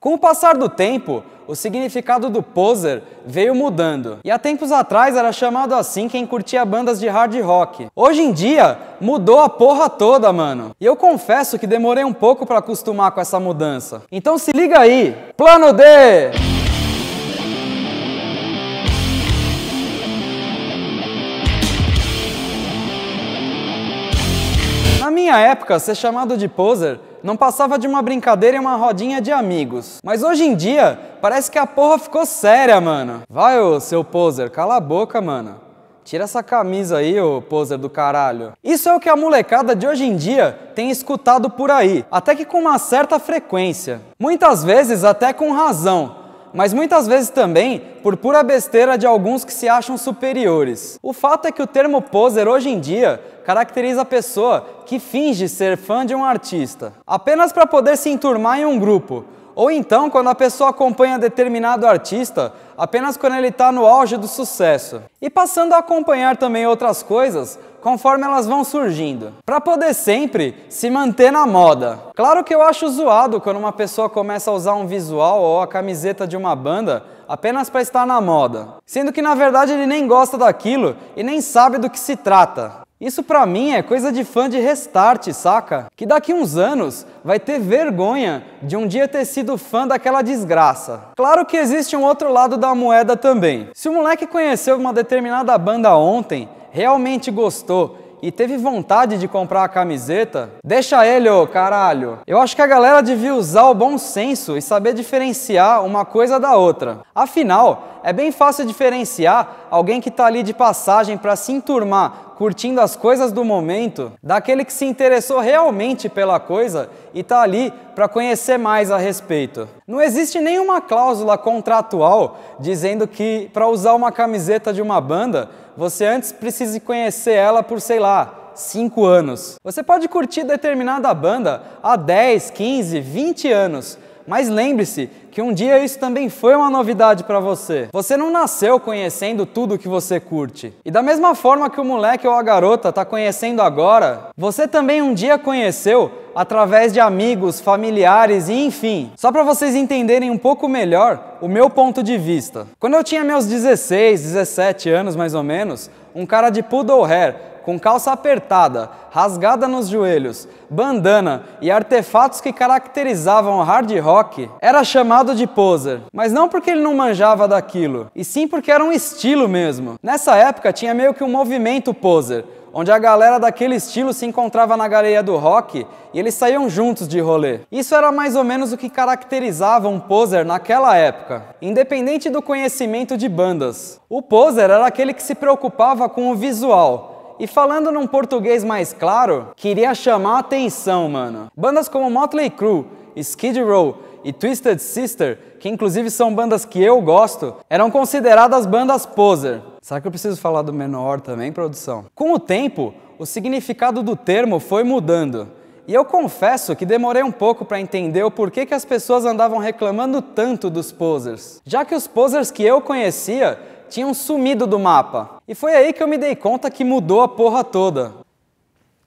Com o passar do tempo, o significado do poser veio mudando, e há tempos atrás era chamado assim quem curtia bandas de hard rock. Hoje em dia, mudou a porra toda, mano. E eu confesso que demorei um pouco para acostumar com essa mudança. Então se liga aí, plano D! Na minha época, ser chamado de poser não passava de uma brincadeira e uma rodinha de amigos. Mas hoje em dia, parece que a porra ficou séria, mano. Vai, ô seu poser, cala a boca, mano. Tira essa camisa aí, ô poser do caralho. Isso é o que a molecada de hoje em dia tem escutado por aí, até que com uma certa frequência. Muitas vezes até com razão, mas muitas vezes também por pura besteira de alguns que se acham superiores. O fato é que o termo poser hoje em dia caracteriza a pessoa que finge ser fã de um artista, apenas para poder se enturmar em um grupo, ou então quando a pessoa acompanha determinado artista apenas quando ele está no auge do sucesso. E passando a acompanhar também outras coisas, conforme elas vão surgindo, para poder sempre se manter na moda. Claro que eu acho zoado quando uma pessoa começa a usar um visual ou a camiseta de uma banda apenas para estar na moda, sendo que na verdade ele nem gosta daquilo e nem sabe do que se trata. Isso pra mim é coisa de fã de restart, saca? Que daqui uns anos vai ter vergonha de um dia ter sido fã daquela desgraça. Claro que existe um outro lado da moeda também. Se o moleque conheceu uma determinada banda ontem realmente gostou e teve vontade de comprar a camiseta, deixa ele, ô caralho. Eu acho que a galera devia usar o bom senso e saber diferenciar uma coisa da outra. Afinal, é bem fácil diferenciar alguém que tá ali de passagem para se enturmar curtindo as coisas do momento, daquele que se interessou realmente pela coisa e está ali para conhecer mais a respeito. Não existe nenhuma cláusula contratual dizendo que para usar uma camiseta de uma banda, você antes precise conhecer ela por, sei lá, 5 anos. Você pode curtir determinada banda há 10, 15, 20 anos mas lembre-se que um dia isso também foi uma novidade para você. Você não nasceu conhecendo tudo que você curte. E da mesma forma que o moleque ou a garota está conhecendo agora, você também um dia conheceu através de amigos, familiares e enfim. Só para vocês entenderem um pouco melhor o meu ponto de vista. Quando eu tinha meus 16, 17 anos mais ou menos, um cara de poodle hair, com calça apertada, rasgada nos joelhos, bandana e artefatos que caracterizavam o hard rock, era chamado de poser. Mas não porque ele não manjava daquilo, e sim porque era um estilo mesmo. Nessa época tinha meio que um movimento poser, onde a galera daquele estilo se encontrava na galeria do rock e eles saíam juntos de rolê. Isso era mais ou menos o que caracterizava um poser naquela época, independente do conhecimento de bandas. O poser era aquele que se preocupava com o visual, e falando num português mais claro, queria chamar a atenção, mano. Bandas como Motley Crue, Skid Row, e Twisted Sister, que inclusive são bandas que eu gosto, eram consideradas bandas poser. Será que eu preciso falar do menor também, produção? Com o tempo, o significado do termo foi mudando. E eu confesso que demorei um pouco para entender o porquê que as pessoas andavam reclamando tanto dos posers, já que os posers que eu conhecia tinham sumido do mapa. E foi aí que eu me dei conta que mudou a porra toda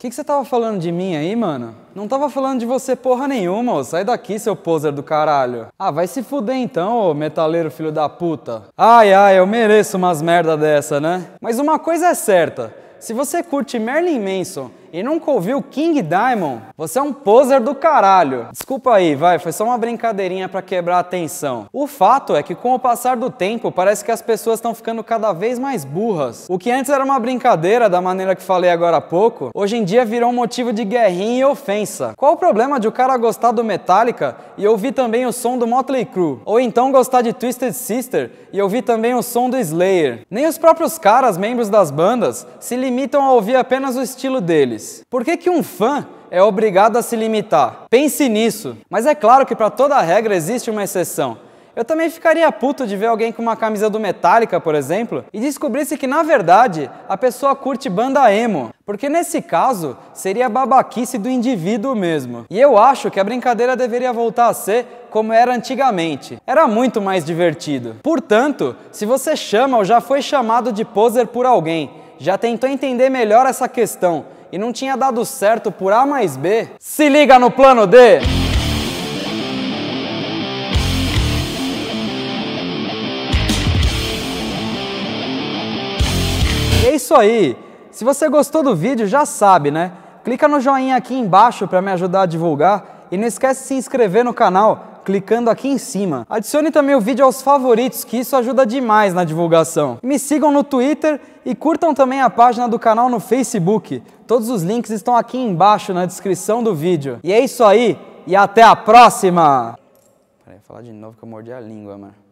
que, que você tava falando de mim aí, mano? Não tava falando de você porra nenhuma, ô. Sai daqui, seu poser do caralho. Ah, vai se fuder então, ô metaleiro filho da puta. Ai, ai, eu mereço umas merda dessa, né? Mas uma coisa é certa. Se você curte Merlin Manson e nunca ouviu King Diamond, você é um poser do caralho. Desculpa aí, vai, foi só uma brincadeirinha para quebrar a atenção. O fato é que com o passar do tempo, parece que as pessoas estão ficando cada vez mais burras. O que antes era uma brincadeira, da maneira que falei agora há pouco, hoje em dia virou um motivo de guerrinha e ofensa. Qual o problema de o cara gostar do Metallica e ouvir também o som do Motley Crue? Ou então gostar de Twisted Sister e ouvir também o som do Slayer? Nem os próprios caras, membros das bandas, se limitam a ouvir apenas o estilo deles. Por que, que um fã é obrigado a se limitar? Pense nisso. Mas é claro que para toda regra existe uma exceção. Eu também ficaria puto de ver alguém com uma camisa do Metallica, por exemplo, e descobrisse que na verdade a pessoa curte banda emo, porque nesse caso seria babaquice do indivíduo mesmo. E eu acho que a brincadeira deveria voltar a ser como era antigamente. Era muito mais divertido. Portanto, se você chama ou já foi chamado de poser por alguém, já tentou entender melhor essa questão e não tinha dado certo por A mais B, se liga no plano D! É isso aí! Se você gostou do vídeo, já sabe, né? Clica no joinha aqui embaixo para me ajudar a divulgar e não esquece de se inscrever no canal clicando aqui em cima. Adicione também o vídeo aos favoritos, que isso ajuda demais na divulgação. me sigam no Twitter e curtam também a página do canal no Facebook. Todos os links estão aqui embaixo na descrição do vídeo. E é isso aí, e até a próxima! Peraí, falar de novo que eu mordi a língua, mano.